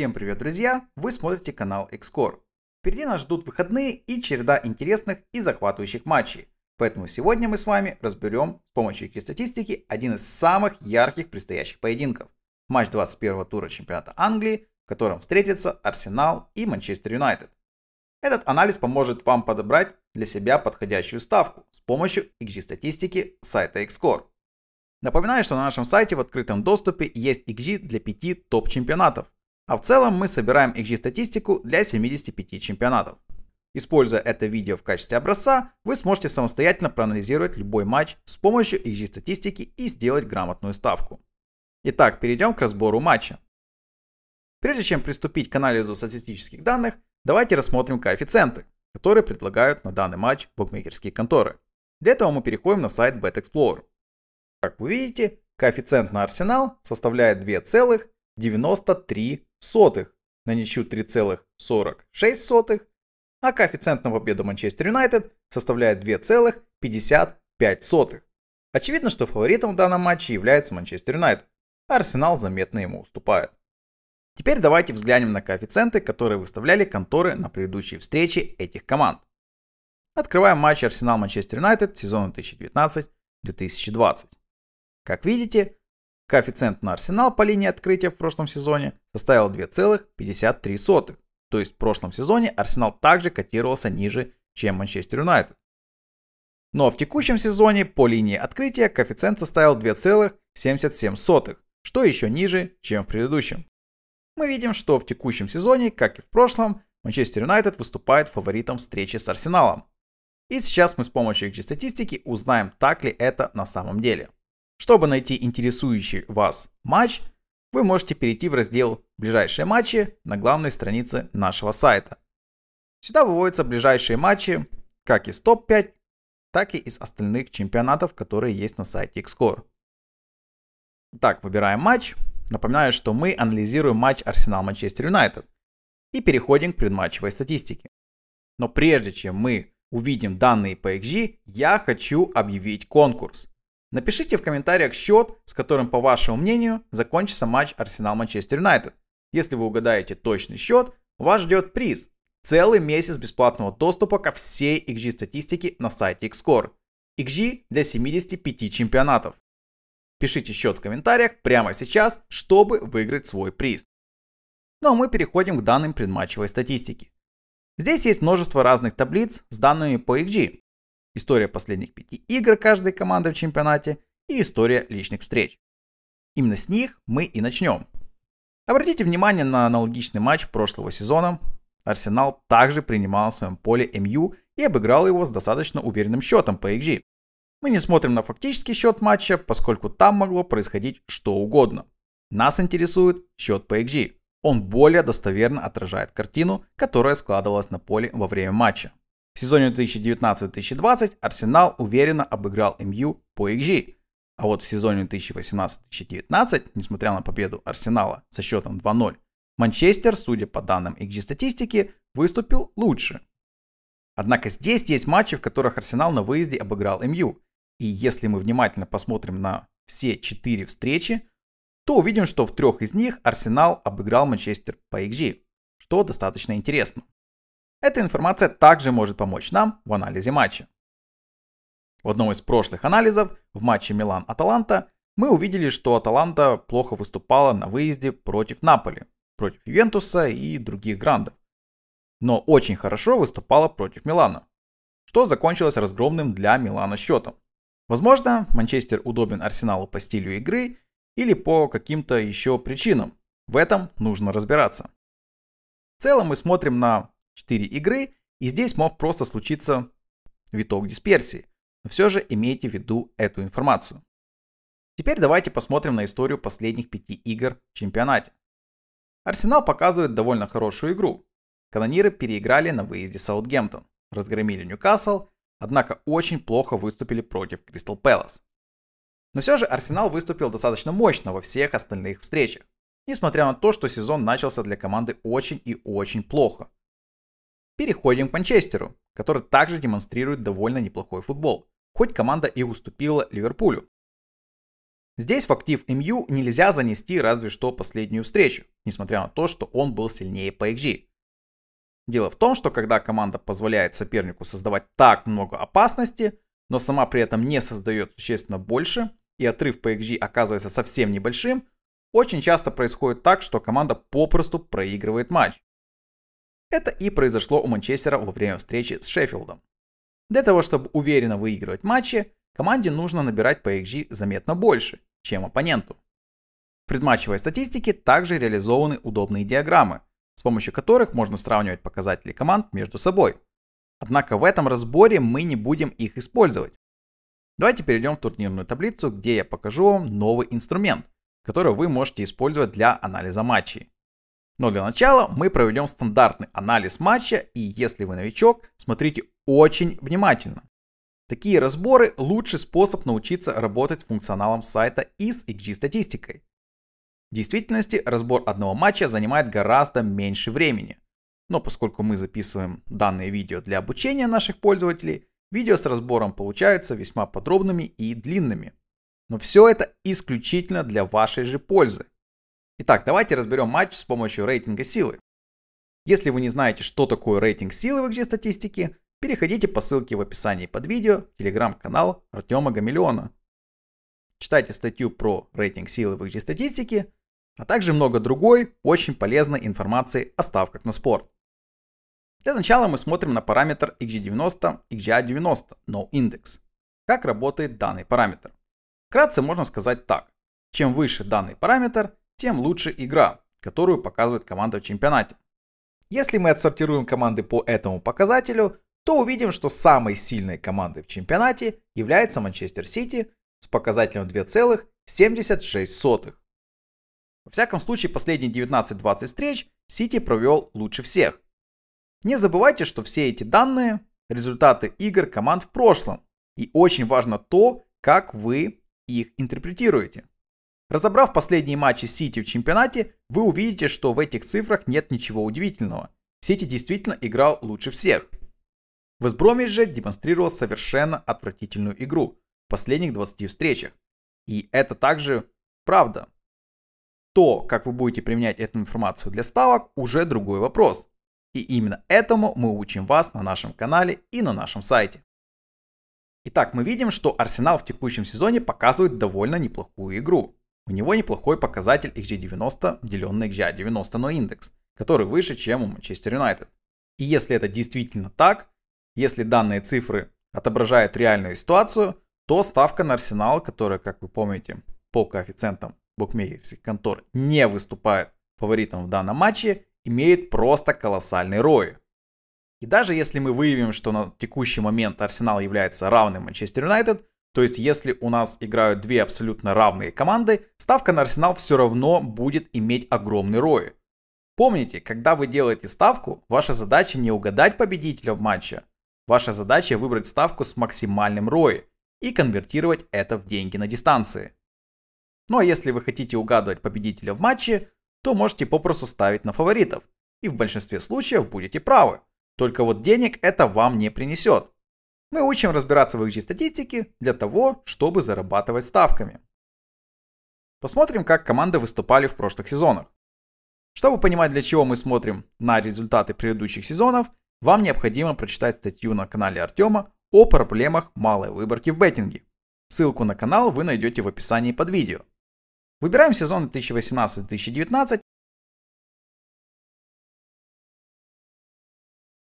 Всем привет, друзья! Вы смотрите канал Xcore. Впереди нас ждут выходные и череда интересных и захватывающих матчей. Поэтому сегодня мы с вами разберем с помощью их статистики один из самых ярких предстоящих поединков. Матч 21 тура чемпионата Англии, в котором встретятся Арсенал и Манчестер Юнайтед. Этот анализ поможет вам подобрать для себя подходящую ставку с помощью XG-статистики сайта Xcore. Напоминаю, что на нашем сайте в открытом доступе есть XG для 5 топ-чемпионатов, а в целом мы собираем XG-статистику для 75 чемпионатов. Используя это видео в качестве образца, вы сможете самостоятельно проанализировать любой матч с помощью XG-статистики и сделать грамотную ставку. Итак, перейдем к разбору матча. Прежде чем приступить к анализу статистических данных, давайте рассмотрим коэффициенты, которые предлагают на данный матч букмекерские конторы. Для этого мы переходим на сайт BetExplorer. Как вы видите, коэффициент на Арсенал составляет 2,93 сотых на ничью 3,46, а коэффициент на победу Манчестер Юнайтед составляет 2,55. Очевидно, что фаворитом в данном матче является Манчестер Юнайтед, а Арсенал заметно ему уступает. Теперь давайте взглянем на коэффициенты, которые выставляли конторы на предыдущей встрече этих команд. Открываем матч Арсенал-Манчестер Юнайтед сезона 2019-2020. Как видите, Коэффициент на арсенал по линии открытия в прошлом сезоне составил 2,53. То есть в прошлом сезоне арсенал также котировался ниже, чем Манчестер Юнайтед. Но в текущем сезоне по линии открытия коэффициент составил 2,77, что еще ниже, чем в предыдущем. Мы видим, что в текущем сезоне, как и в прошлом, Манчестер Юнайтед выступает фаворитом встречи с Арсеналом. И сейчас мы с помощью XG статистики узнаем, так ли это на самом деле. Чтобы найти интересующий вас матч, вы можете перейти в раздел «Ближайшие матчи» на главной странице нашего сайта. Сюда выводятся ближайшие матчи как из топ-5, так и из остальных чемпионатов, которые есть на сайте Xcore. Так, выбираем матч. Напоминаю, что мы анализируем матч Арсенал-Манчестер Юнайтед и переходим к предматчевой статистике. Но прежде чем мы увидим данные по XG, я хочу объявить конкурс. Напишите в комментариях счет, с которым, по вашему мнению, закончится матч Арсенал-Манчестер Юнайтед. Если вы угадаете точный счет, вас ждет приз. Целый месяц бесплатного доступа ко всей XG статистике на сайте XScore. XG для 75 чемпионатов. Пишите счет в комментариях прямо сейчас, чтобы выиграть свой приз. Ну а мы переходим к данным предматчевой статистики. Здесь есть множество разных таблиц с данными по XG, история последних пяти игр каждой команды в чемпионате и история личных встреч. Именно с них мы и начнем. Обратите внимание на аналогичный матч прошлого сезона. Арсенал также принимал на своем поле МЮ и обыграл его с достаточно уверенным счетом по XG. Мы не смотрим на фактический счет матча, поскольку там могло происходить что угодно. Нас интересует счет по XG. Он более достоверно отражает картину, которая складывалась на поле во время матча. В сезоне 2019-2020 Арсенал уверенно обыграл МЮ по XG. А вот в сезоне 2018-2019, несмотря на победу Арсенала со счетом 2-0, Манчестер, судя по данным XG статистики, выступил лучше. Однако здесь есть матчи, в которых Арсенал на выезде обыграл МЮ. И если мы внимательно посмотрим на все четыре встречи, то увидим, что в трех из них Арсенал обыграл Манчестер по XG, что достаточно интересно. Эта информация также может помочь нам в анализе матча. В одном из прошлых анализов в матче Милан-Аталанта мы увидели, что Аталанта плохо выступала на выезде против Наполи, против Ювентуса и других грандов, но очень хорошо выступала против Милана, что закончилось разгромным для Милана счетом. Возможно, Манчестер удобен Арсеналу по стилю игры или по каким-то еще причинам. В этом нужно разбираться. В целом мы смотрим на 4 игры, и здесь мог просто случиться виток дисперсии. Но все же имейте в виду эту информацию. Теперь давайте посмотрим на историю последних пяти игр в чемпионате. Арсенал показывает довольно хорошую игру. Канониры переиграли на выезде Саутгемптон, разгромили Ньюкасл, однако очень плохо выступили против Кристал Пэлас. Но все же Арсенал выступил достаточно мощно во всех остальных встречах, несмотря на то, что сезон начался для команды очень и очень плохо. Переходим к Манчестеру, который также демонстрирует довольно неплохой футбол, хоть команда и уступила Ливерпулю. Здесь в актив МЮ нельзя занести разве что последнюю встречу, несмотря на то, что он был сильнее по PSG. Дело в том, что когда команда позволяет сопернику создавать так много опасности, но сама при этом не создает существенно больше, и отрыв по PSG оказывается совсем небольшим, очень часто происходит так, что команда попросту проигрывает матч. Это и произошло у Манчестера во время встречи с Шеффилдом. Для того, чтобы уверенно выигрывать матчи, команде нужно набирать по XG заметно больше, чем оппоненту. В предматчевой статистике также реализованы удобные диаграммы, с помощью которых можно сравнивать показатели команд между собой. Однако в этом разборе мы не будем их использовать. Давайте перейдем в турнирную таблицу, где я покажу вам новый инструмент, который вы можете использовать для анализа матчей. Но для начала мы проведем стандартный анализ матча, и если вы новичок, смотрите очень внимательно. Такие разборы – лучший способ научиться работать с функционалом сайта и с XG-статистикой. В действительности разбор одного матча занимает гораздо меньше времени. Но поскольку мы записываем данные видео для обучения наших пользователей, видео с разбором получаются весьма подробными и длинными. Но все это исключительно для вашей же пользы. Итак, давайте разберем матч с помощью рейтинга силы. Если вы не знаете, что такое рейтинг силы в XG статистике, переходите по ссылке в описании под видео, телеграм-канал Артема Гамильона. Читайте статью про рейтинг силы в XG статистике, а также много другой, очень полезной информации о ставках на спорт. Для начала мы смотрим на параметр XG90, XGA90, No Index. Как работает данный параметр? Вкратце можно сказать так. Чем выше данный параметр, тем лучше игра, которую показывает команда в чемпионате. Если мы отсортируем команды по этому показателю, то увидим, что самой сильной командой в чемпионате является Манчестер Сити с показателем 2,76. Во всяком случае, последние 19-20 встреч Сити провел лучше всех. Не забывайте, что все эти данные – результаты игр команд в прошлом. И очень важно то, как вы их интерпретируете. Разобрав последние матчи Сити в чемпионате, вы увидите, что в этих цифрах нет ничего удивительного. Сити действительно играл лучше всех. Весбромвич же демонстрировал совершенно отвратительную игру в последних 20 встречах. И это также правда. То, как вы будете применять эту информацию для ставок, уже другой вопрос. И именно этому мы учим вас на нашем канале и на нашем сайте. Итак, мы видим, что Арсенал в текущем сезоне показывает довольно неплохую игру. У него неплохой показатель XG90, деленный XG90, но индекс, который выше, чем у Манчестер Юнайтед. И если это действительно так, если данные цифры отображают реальную ситуацию, то ставка на Арсенал, которая, как вы помните, по коэффициентам букмекерских контор не выступает фаворитом в данном матче, имеет просто колоссальный рой. И даже если мы выявим, что на текущий момент Арсенал является равным Манчестер Юнайтед, то есть, если у нас играют две абсолютно равные команды, ставка на Арсенал все равно будет иметь огромный рой. Помните, когда вы делаете ставку, ваша задача не угадать победителя в матче. Ваша задача выбрать ставку с максимальным рой и конвертировать это в деньги на дистанции. Ну а если вы хотите угадывать победителя в матче, то можете попросту ставить на фаворитов. И в большинстве случаев будете правы. Только вот денег это вам не принесет. Мы учим разбираться в их статистике для того, чтобы зарабатывать ставками. Посмотрим, как команды выступали в прошлых сезонах. Чтобы понимать, для чего мы смотрим на результаты предыдущих сезонов, вам необходимо прочитать статью на канале Артема о проблемах малой выборки в беттинге. Ссылку на канал вы найдете в описании под видео. Выбираем сезон 2018-2019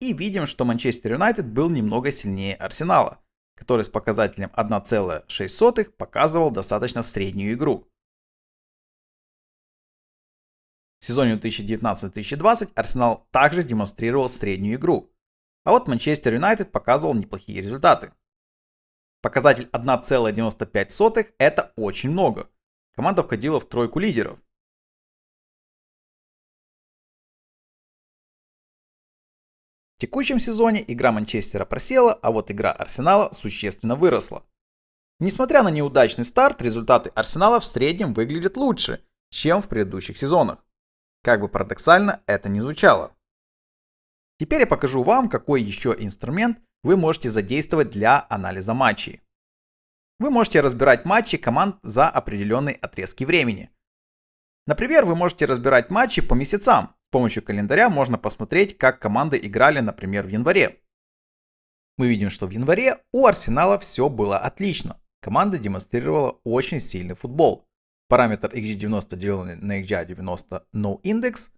И видим, что Манчестер Юнайтед был немного сильнее Арсенала, который с показателем 1,6 показывал достаточно среднюю игру. В сезоне 2019-2020 Арсенал также демонстрировал среднюю игру, а вот Манчестер Юнайтед показывал неплохие результаты. Показатель 1,95 – это очень много. Команда входила в тройку лидеров, В текущем сезоне игра Манчестера просела, а вот игра Арсенала существенно выросла. Несмотря на неудачный старт, результаты Арсенала в среднем выглядят лучше, чем в предыдущих сезонах. Как бы парадоксально это ни звучало. Теперь я покажу вам, какой еще инструмент вы можете задействовать для анализа матчей. Вы можете разбирать матчи команд за определенные отрезки времени. Например, вы можете разбирать матчи по месяцам, помощью календаря можно посмотреть, как команды играли, например, в январе. Мы видим, что в январе у Арсенала все было отлично. Команда демонстрировала очень сильный футбол. Параметр XG90 деленный на xg 90 а no index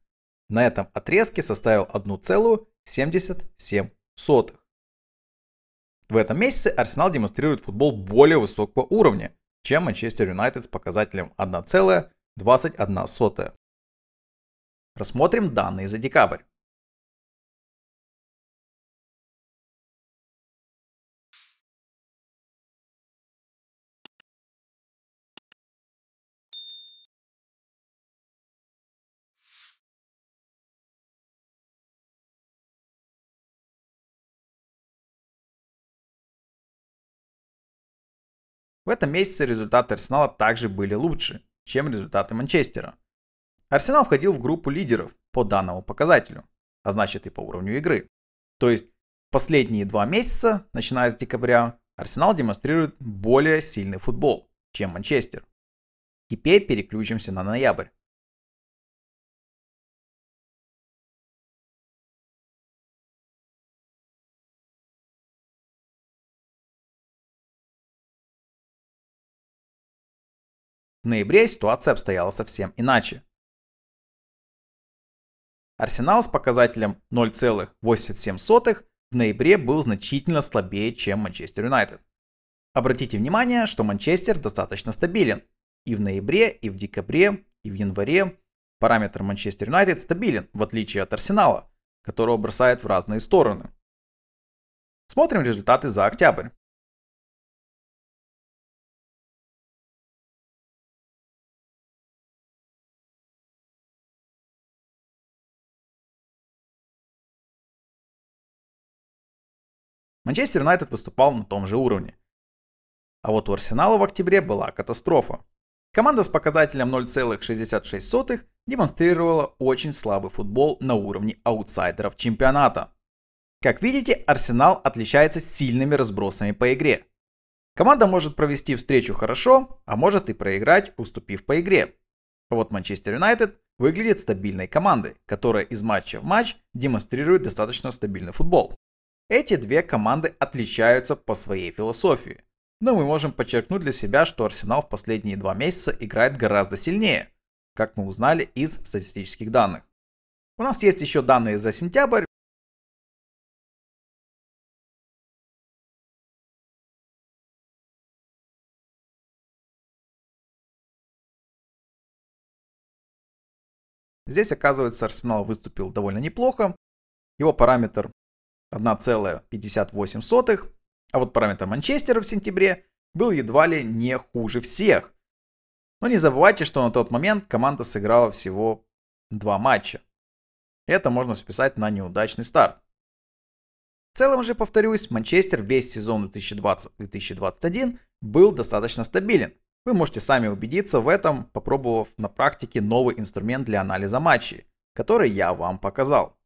на этом отрезке составил 1,77. В этом месяце Арсенал демонстрирует футбол более высокого уровня, чем Манчестер Юнайтед с показателем 1,21. Рассмотрим данные за декабрь. В этом месяце результаты Арсенала также были лучше, чем результаты Манчестера. Арсенал входил в группу лидеров по данному показателю, а значит и по уровню игры. То есть последние два месяца, начиная с декабря, Арсенал демонстрирует более сильный футбол, чем Манчестер. Теперь переключимся на ноябрь. В ноябре ситуация обстояла совсем иначе. Арсенал с показателем 0,87 в ноябре был значительно слабее, чем Манчестер Юнайтед. Обратите внимание, что Манчестер достаточно стабилен. И в ноябре, и в декабре, и в январе параметр Манчестер Юнайтед стабилен, в отличие от Арсенала, которого бросает в разные стороны. Смотрим результаты за октябрь. Манчестер Юнайтед выступал на том же уровне. А вот у Арсенала в октябре была катастрофа. Команда с показателем 0,66 демонстрировала очень слабый футбол на уровне аутсайдеров чемпионата. Как видите, Арсенал отличается сильными разбросами по игре. Команда может провести встречу хорошо, а может и проиграть, уступив по игре. А вот Манчестер Юнайтед выглядит стабильной командой, которая из матча в матч демонстрирует достаточно стабильный футбол. Эти две команды отличаются по своей философии. Но мы можем подчеркнуть для себя, что Арсенал в последние два месяца играет гораздо сильнее, как мы узнали из статистических данных. У нас есть еще данные за сентябрь. Здесь, оказывается, Арсенал выступил довольно неплохо. Его параметр 1,58, а вот параметр Манчестера в сентябре был едва ли не хуже всех. Но не забывайте, что на тот момент команда сыграла всего два матча. Это можно списать на неудачный старт. В целом же, повторюсь, Манчестер весь сезон 2020-2021 был достаточно стабилен. Вы можете сами убедиться в этом, попробовав на практике новый инструмент для анализа матчей, который я вам показал.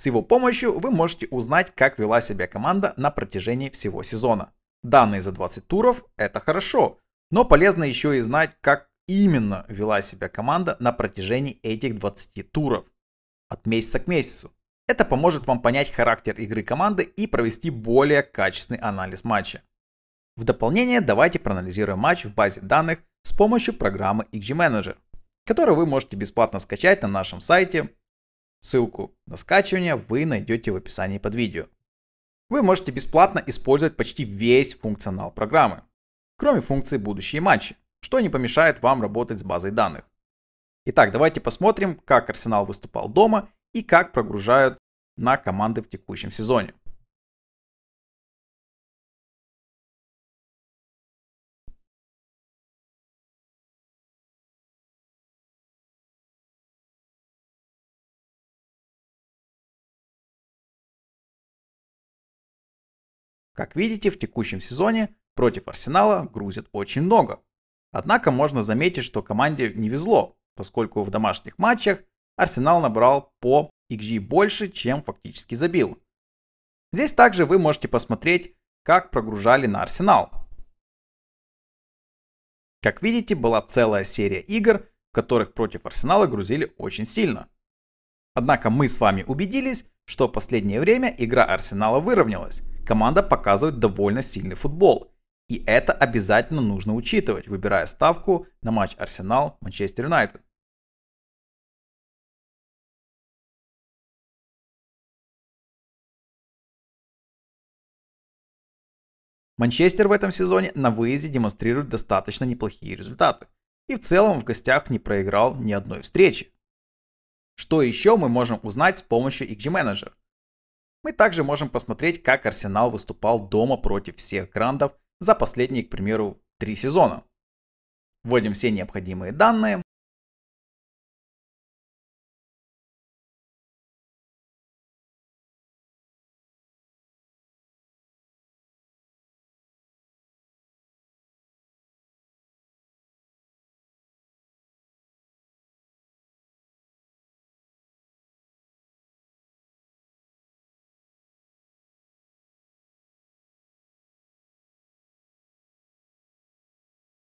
С его помощью вы можете узнать, как вела себя команда на протяжении всего сезона. Данные за 20 туров – это хорошо, но полезно еще и знать, как именно вела себя команда на протяжении этих 20 туров. От месяца к месяцу. Это поможет вам понять характер игры команды и провести более качественный анализ матча. В дополнение давайте проанализируем матч в базе данных с помощью программы XG Manager, которую вы можете бесплатно скачать на нашем сайте Ссылку на скачивание вы найдете в описании под видео. Вы можете бесплатно использовать почти весь функционал программы, кроме функции «Будущие матчи», что не помешает вам работать с базой данных. Итак, давайте посмотрим, как Арсенал выступал дома и как прогружают на команды в текущем сезоне. Как видите, в текущем сезоне против Арсенала грузят очень много. Однако можно заметить, что команде не везло, поскольку в домашних матчах Арсенал набрал по XG больше, чем фактически забил. Здесь также вы можете посмотреть, как прогружали на Арсенал. Как видите, была целая серия игр, в которых против Арсенала грузили очень сильно. Однако мы с вами убедились, что в последнее время игра Арсенала выровнялась, команда показывает довольно сильный футбол. И это обязательно нужно учитывать, выбирая ставку на матч Арсенал-Манчестер Юнайтед. Манчестер в этом сезоне на выезде демонстрирует достаточно неплохие результаты. И в целом в гостях не проиграл ни одной встречи. Что еще мы можем узнать с помощью XG Manager? Мы также можем посмотреть, как Арсенал выступал дома против всех грандов за последние, к примеру, три сезона. Вводим все необходимые данные.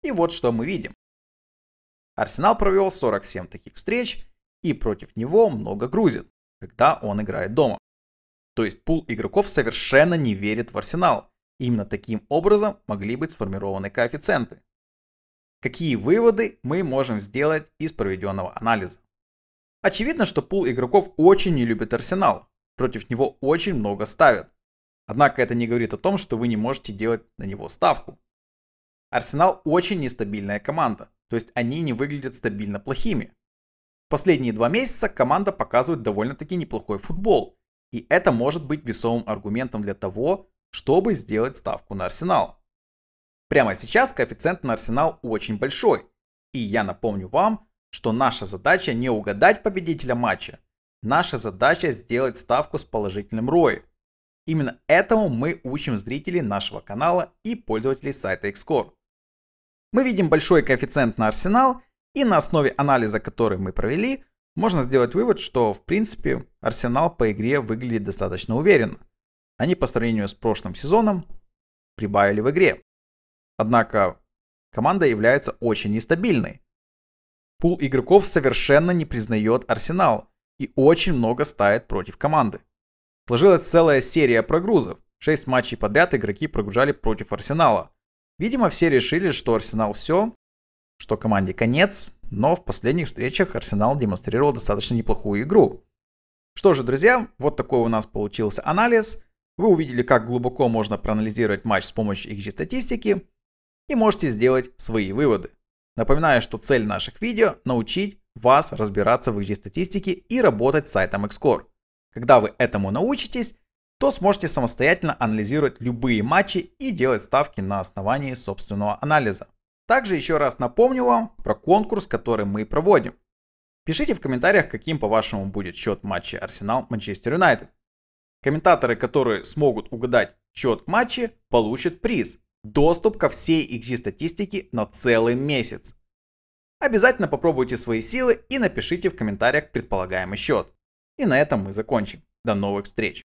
И вот что мы видим. Арсенал провел 47 таких встреч, и против него много грузит, когда он играет дома. То есть пул игроков совершенно не верит в Арсенал. Именно таким образом могли быть сформированы коэффициенты. Какие выводы мы можем сделать из проведенного анализа? Очевидно, что пул игроков очень не любит Арсенал. Против него очень много ставят. Однако это не говорит о том, что вы не можете делать на него ставку. Арсенал очень нестабильная команда, то есть они не выглядят стабильно плохими. последние два месяца команда показывает довольно-таки неплохой футбол, и это может быть весомым аргументом для того, чтобы сделать ставку на Арсенал. Прямо сейчас коэффициент на Арсенал очень большой, и я напомню вам, что наша задача не угадать победителя матча, наша задача сделать ставку с положительным ROI. Именно этому мы учим зрителей нашего канала и пользователей сайта Xcore. Мы видим большой коэффициент на арсенал, и на основе анализа, который мы провели, можно сделать вывод, что в принципе арсенал по игре выглядит достаточно уверенно. Они по сравнению с прошлым сезоном прибавили в игре. Однако команда является очень нестабильной. Пул игроков совершенно не признает арсенал и очень много ставит против команды. Сложилась целая серия прогрузов. Шесть матчей подряд игроки прогружали против арсенала. Видимо, все решили, что Арсенал все, что команде конец, но в последних встречах Арсенал демонстрировал достаточно неплохую игру. Что же, друзья, вот такой у нас получился анализ. Вы увидели, как глубоко можно проанализировать матч с помощью их статистики и можете сделать свои выводы. Напоминаю, что цель наших видео – научить вас разбираться в их статистике и работать с сайтом Xcore. Когда вы этому научитесь, то сможете самостоятельно анализировать любые матчи и делать ставки на основании собственного анализа. Также еще раз напомню вам про конкурс, который мы проводим. Пишите в комментариях, каким по-вашему будет счет матча Арсенал-Манчестер Юнайтед. Комментаторы, которые смогут угадать счет в матче, получат приз. Доступ ко всей их статистике на целый месяц. Обязательно попробуйте свои силы и напишите в комментариях предполагаемый счет. И на этом мы закончим. До новых встреч!